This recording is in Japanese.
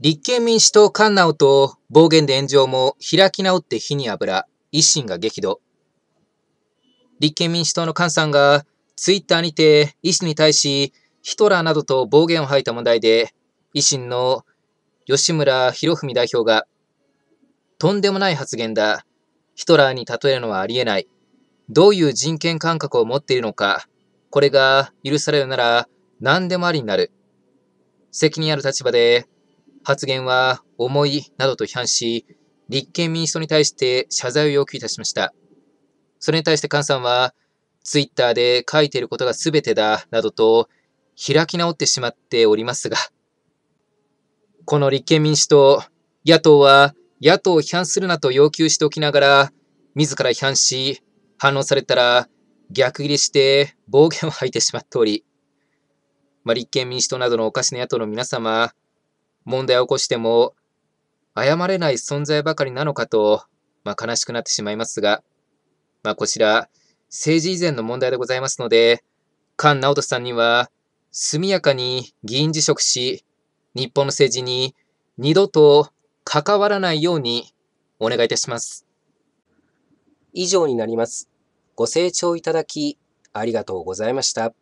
立憲民主党菅直と暴言で炎上も開き直って火に油、維新が激怒。立憲民主党の菅さんがツイッターにて維新に対しヒトラーなどと暴言を吐いた問題で、維新の吉村博文代表が、とんでもない発言だ。ヒトラーに例えるのはありえない。どういう人権感覚を持っているのか。これが許されるなら何でもありになる。責任ある立場で発言は重いなどと批判し、立憲民主党に対して謝罪を要求いたしました。それに対して菅さんは、ツイッターで書いていることが全てだなどと開き直ってしまっておりますが、この立憲民主党、野党は野党を批判するなと要求しておきながら、自ら批判し、反論されたら逆ギりして暴言を吐いてしまっており、まあ、立憲民主党などのおかしな野党の皆様、問題を起こしても、謝れない存在ばかりなのかと、まあ、悲しくなってしまいますが、まあ、こちら、政治以前の問題でございますので、菅直人さんには、速やかに議員辞職し、日本の政治に二度と関わらないようにお願いいたします。以上になります。ご清聴いただき、ありがとうございました。